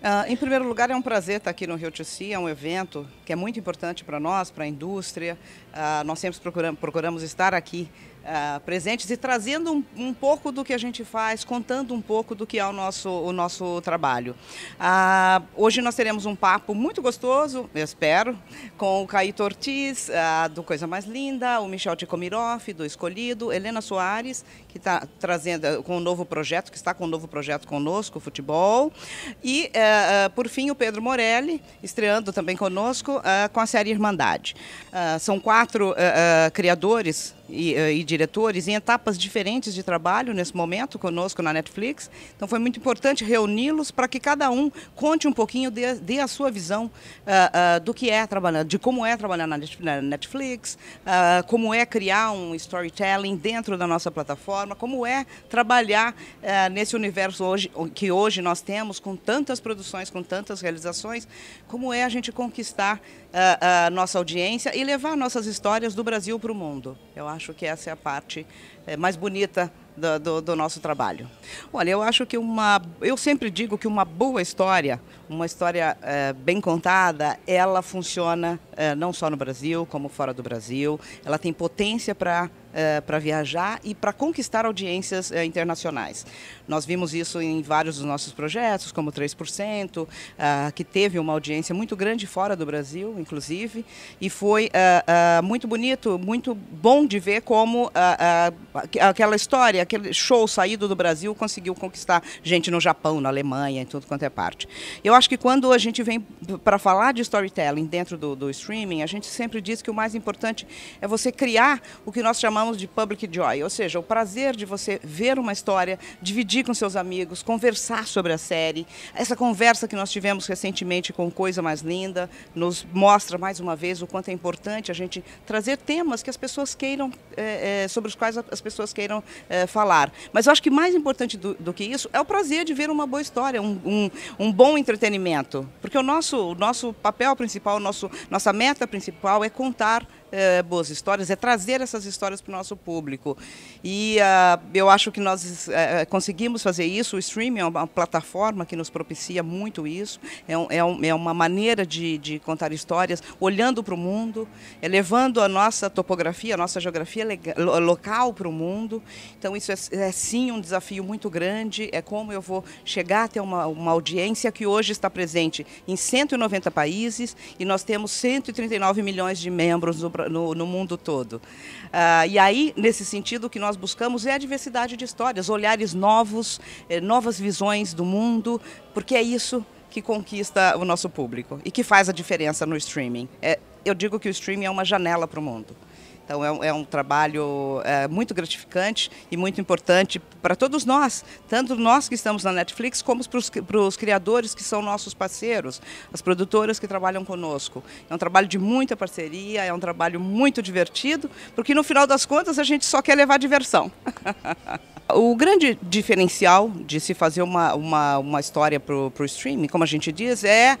Uh, em primeiro lugar, é um prazer estar aqui no Rio Tchussi, é um evento que é muito importante para nós, para a indústria. Uh, nós sempre procuramos, procuramos estar aqui Uh, presentes e trazendo um, um, pouco do que a gente faz, contando um pouco do que é o nosso, o nosso trabalho. Uh, hoje nós teremos um papo muito gostoso, eu espero, com o Caíto Ortiz, uh, do Coisa Mais Linda, o Michel Ticomiroff, do Escolhido, Helena Soares, que está trazendo eh, com um novo projeto, que está com um novo projeto conosco, futebol, e, eh, eh, por fim, o Pedro Morelli, estreando também conosco, com a série Irmandade. são quatro criadores e, e diretores em etapas diferentes de trabalho nesse momento conosco na Netflix. Então foi muito importante reuni-los para que cada um conte um pouquinho, dê, dê a sua visão uh, uh, do que é trabalhar, de como é trabalhar na Netflix, uh, como é criar um storytelling dentro da nossa plataforma, como é trabalhar eh, nesse universo hoje, que hoje nós temos com tantas produções, com tantas realizações, como é a gente conquistar a nossa audiência e levar nossas histórias do Brasil para o mundo. Eu acho que essa é a parte eh, mais bonita do, do, do, nosso trabalho. Olha, eu acho que uma. Eu sempre digo que uma boa história, uma história é, bem contada, ela funciona é, não só no Brasil, como fora do Brasil. Ela tem potência para. É, eh, para viajar e para conquistar audiências internacionais. Nós vimos isso em vários dos nossos projetos, como 3%, ah, que teve uma audiência muito grande fora do Brasil, inclusive, e foi muito bonito, muito bom de ver como ah, ah, aquela história aquele show saído do Brasil conseguiu conquistar gente no Japão, na Alemanha, em tudo quanto é parte. Eu acho que quando a gente vem para falar de storytelling dentro do, do streaming, a gente sempre diz que o mais importante é você criar o que nós chamamos de public joy, ou seja, o prazer de você ver uma história, dividir com seus amigos, conversar sobre a série. Essa conversa que nós tivemos recentemente com Coisa Mais Linda nos mostra mais uma vez o quanto é importante a gente trazer temas que as pessoas queiram, é, é, sobre os quais as pessoas queiram é, eh, falar falar. Mas eu acho que mais importante do, do que isso é o prazer de ver uma boa história, um, um, um bom entretenimento. Porque o nosso, o nosso papel principal, nosso, nossa meta principal é contar é, boas histórias, é trazer essas histórias para o nosso público. E uh, eu acho que nós eh, eh, conseguimos fazer isso. O streaming é uma plataforma que nos propicia muito isso. É, um, é, um, é uma maneira de, de, contar histórias olhando para o mundo, elevando a nossa topografia, a nossa geografia legal, local para o mundo. Então, isso é, é, sim um desafio muito grande. É como eu vou chegar até uma, uma audiência que hoje está presente em 190 países e nós temos 139 milhões de membros no no, no mundo todo. Ah, e aí, nesse sentido, o que nós buscamos é a diversidade de histórias, olhares novos, eh, novas visões do mundo, porque é isso que conquista o nosso público e que faz a diferença no streaming. É, eu digo que o streaming é uma janela para o mundo. Então é um, é um trabalho é, muito gratificante e muito importante para todos nós, tanto nós que estamos na Netflix, como para os criadores que são nossos parceiros, as produtoras que trabalham conosco. É um trabalho de muita parceria, é um trabalho muito divertido, porque no final das contas a gente só quer levar diversão. O grande diferencial de se fazer uma, uma, uma história para o streaming, como a gente diz, é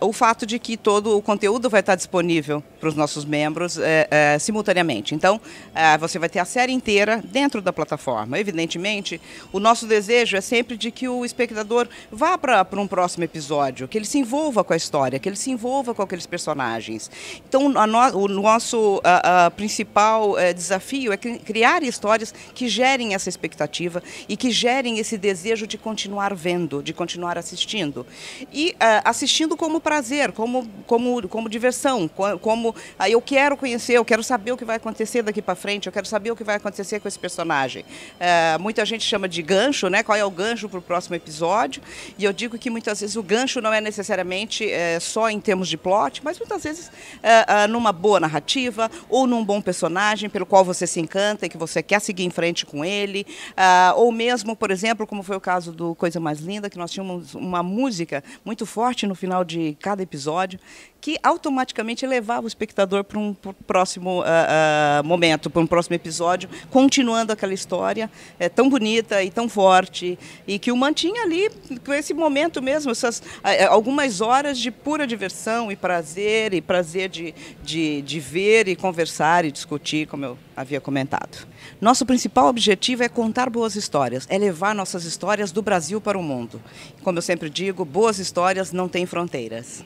uh, o fato de que todo o conteúdo vai estar disponível para os nossos membros é, é simultaneamente diariamente. Então, ah, você vai ter a série inteira dentro da plataforma. Evidentemente, o nosso desejo é sempre de que o espectador vá para um próximo episódio, que ele se envolva com a história, que ele se envolva com aqueles personagens. Então, no, o nosso a, a principal eh, desafio é criar histórias que gerem essa expectativa e que gerem esse desejo de continuar vendo, de continuar assistindo. E a, eh, assistindo como prazer, como, como, como diversão, como ah, eu quero conhecer, eu quero saber o que vai acontecer daqui para frente, eu quero saber o que vai acontecer com esse personagem. É, muita gente chama de gancho, né? Qual é o gancho para o próximo episódio? E eu digo que muitas vezes o gancho não é necessariamente é, só em termos de plot, mas muitas vezes é, numa boa narrativa ou num bom personagem pelo qual você se encanta e que você quer seguir em frente com ele. ou mesmo, por exemplo, como foi o caso do Coisa Mais Linda, que nós tínhamos uma música muito forte no final de cada episódio que automaticamente levava o espectador para um próximo uh, ah, momento, para um próximo episódio, continuando aquela história é, tão bonita e tão forte e que o mantinha ali com esse momento mesmo, essas ah, é, algumas horas de pura diversão e prazer e prazer de, de, de ver e conversar e discutir, como eu havia comentado. Nosso principal objetivo é contar boas histórias, é levar nossas histórias do Brasil para o mundo. Como eu sempre digo, boas histórias não têm fronteiras.